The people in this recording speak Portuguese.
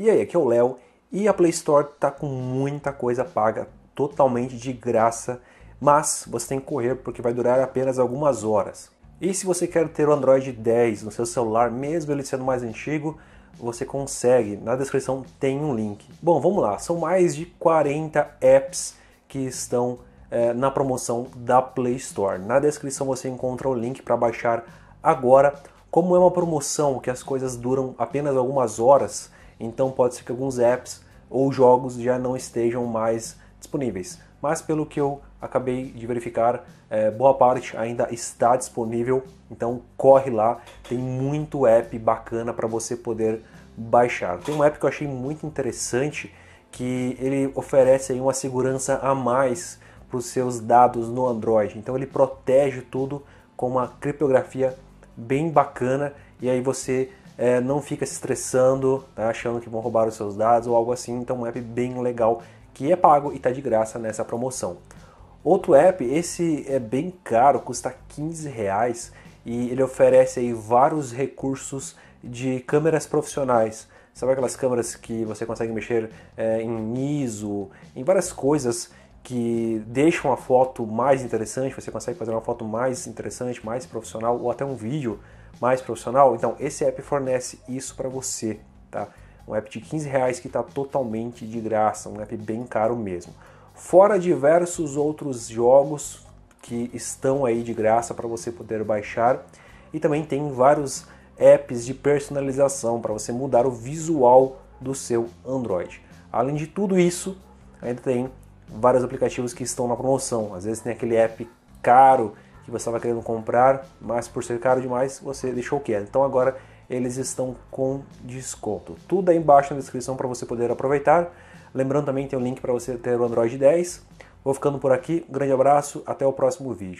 E aí, aqui é o Léo e a Play Store tá com muita coisa paga totalmente de graça, mas você tem que correr porque vai durar apenas algumas horas. E se você quer ter o Android 10 no seu celular, mesmo ele sendo mais antigo, você consegue. Na descrição tem um link. Bom, vamos lá. São mais de 40 apps que estão é, na promoção da Play Store. Na descrição você encontra o link para baixar agora. Como é uma promoção que as coisas duram apenas algumas horas, então pode ser que alguns apps ou jogos já não estejam mais disponíveis. Mas pelo que eu acabei de verificar, é, boa parte ainda está disponível, então corre lá, tem muito app bacana para você poder baixar. Tem um app que eu achei muito interessante que ele oferece uma segurança a mais para os seus dados no Android. Então ele protege tudo com uma criptografia bem bacana e aí você é, não fica se estressando, né, achando que vão roubar os seus dados ou algo assim. Então, um app bem legal que é pago e está de graça nessa promoção. Outro app, esse é bem caro, custa 15 reais e ele oferece aí vários recursos de câmeras profissionais. Sabe aquelas câmeras que você consegue mexer é, em ISO, em várias coisas que deixam a foto mais interessante, você consegue fazer uma foto mais interessante, mais profissional ou até um vídeo mais profissional? Então, esse app fornece isso para você, tá? Um app de 15 reais que está totalmente de graça, um app bem caro mesmo. Fora diversos outros jogos que estão aí de graça para você poder baixar e também tem vários apps de personalização para você mudar o visual do seu Android. Além de tudo isso, ainda tem vários aplicativos que estão na promoção. Às vezes tem aquele app caro que você estava querendo comprar, mas por ser caro demais, você deixou quieto. Então agora eles estão com desconto. Tudo aí embaixo na descrição para você poder aproveitar. Lembrando também tem um link para você ter o Android 10. Vou ficando por aqui. Um grande abraço, até o próximo vídeo.